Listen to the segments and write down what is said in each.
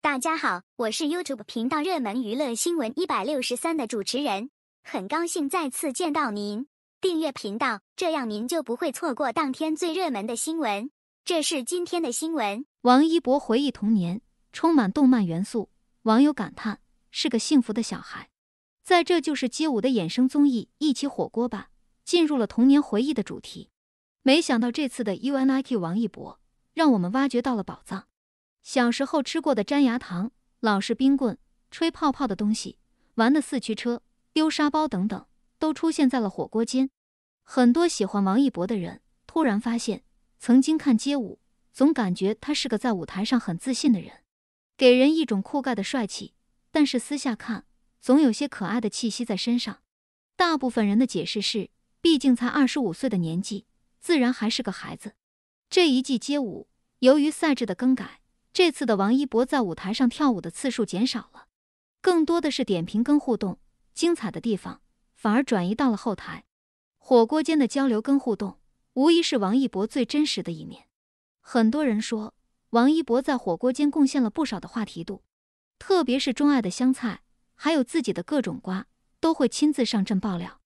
大家好，我是 YouTube 频道热门娱乐新闻一百六十三的主持人，很高兴再次见到您。订阅频道，这样您就不会错过当天最热门的新闻。这是今天的新闻：王一博回忆童年，充满动漫元素，网友感叹是个幸福的小孩。在《这就是街舞》的衍生综艺《一起火锅吧》进入了童年回忆的主题，没想到这次的 UNIQ 王一博让我们挖掘到了宝藏。小时候吃过的粘牙糖、老式冰棍、吹泡泡的东西、玩的四驱车、丢沙包等等，都出现在了火锅间。很多喜欢王一博的人突然发现，曾经看街舞，总感觉他是个在舞台上很自信的人，给人一种酷盖的帅气。但是私下看，总有些可爱的气息在身上。大部分人的解释是，毕竟才二十五岁的年纪，自然还是个孩子。这一季街舞由于赛制的更改。这次的王一博在舞台上跳舞的次数减少了，更多的是点评跟互动。精彩的地方反而转移到了后台，火锅间的交流跟互动，无疑是王一博最真实的一面。很多人说，王一博在火锅间贡献了不少的话题度，特别是钟爱的香菜，还有自己的各种瓜，都会亲自上阵爆料。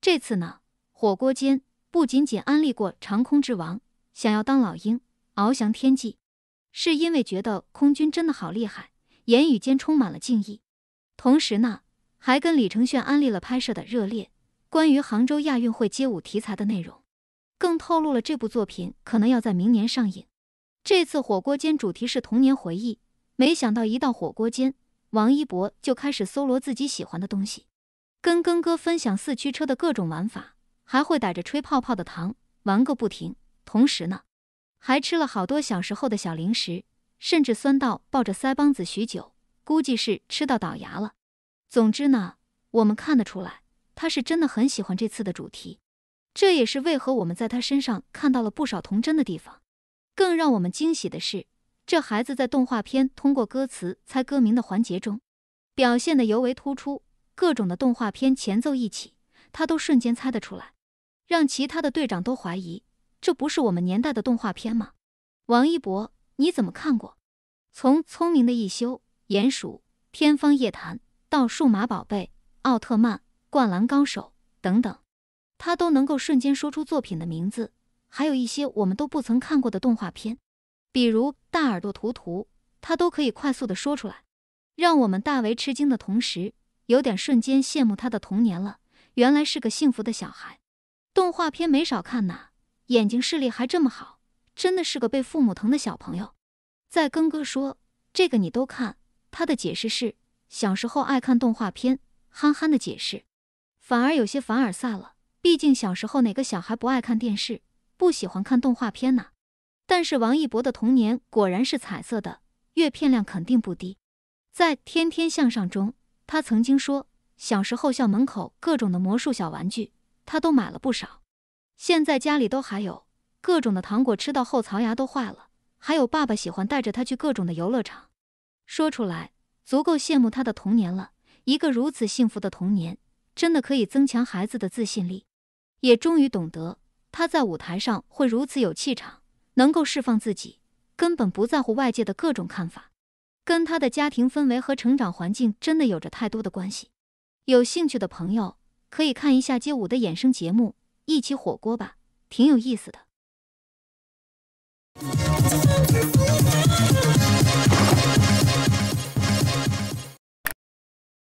这次呢，火锅间不仅仅安利过长空之王，想要当老鹰，翱翔天际。是因为觉得空军真的好厉害，言语间充满了敬意。同时呢，还跟李承铉安利了拍摄的热烈关于杭州亚运会街舞题材的内容，更透露了这部作品可能要在明年上映。这次火锅间主题是童年回忆，没想到一到火锅间，王一博就开始搜罗自己喜欢的东西，跟耿哥分享四驱车的各种玩法，还会逮着吹泡泡的糖玩个不停。同时呢。还吃了好多小时候的小零食，甚至酸到抱着腮帮子许久，估计是吃到倒牙了。总之呢，我们看得出来，他是真的很喜欢这次的主题，这也是为何我们在他身上看到了不少童真的地方。更让我们惊喜的是，这孩子在动画片通过歌词猜歌名的环节中，表现的尤为突出，各种的动画片前奏一起，他都瞬间猜得出来，让其他的队长都怀疑。这不是我们年代的动画片吗？王一博，你怎么看过？从聪明的一休、鼹鼠、天方夜谭到数码宝贝、奥特曼、灌篮高手等等，他都能够瞬间说出作品的名字，还有一些我们都不曾看过的动画片，比如大耳朵图图，他都可以快速的说出来，让我们大为吃惊的同时，有点瞬间羡慕他的童年了。原来是个幸福的小孩，动画片没少看呐。眼睛视力还这么好，真的是个被父母疼的小朋友。再跟哥说，这个你都看。他的解释是小时候爱看动画片，憨憨的解释，反而有些凡尔赛了。毕竟小时候哪个小孩不爱看电视，不喜欢看动画片呢？但是王一博的童年果然是彩色的，月片量肯定不低。在《天天向上》中，他曾经说小时候校门口各种的魔术小玩具，他都买了不少。现在家里都还有各种的糖果，吃到后槽牙都坏了。还有爸爸喜欢带着他去各种的游乐场，说出来足够羡慕他的童年了。一个如此幸福的童年，真的可以增强孩子的自信力。也终于懂得他在舞台上会如此有气场，能够释放自己，根本不在乎外界的各种看法。跟他的家庭氛围和成长环境真的有着太多的关系。有兴趣的朋友可以看一下街舞的衍生节目。一起火锅吧，挺有意思的。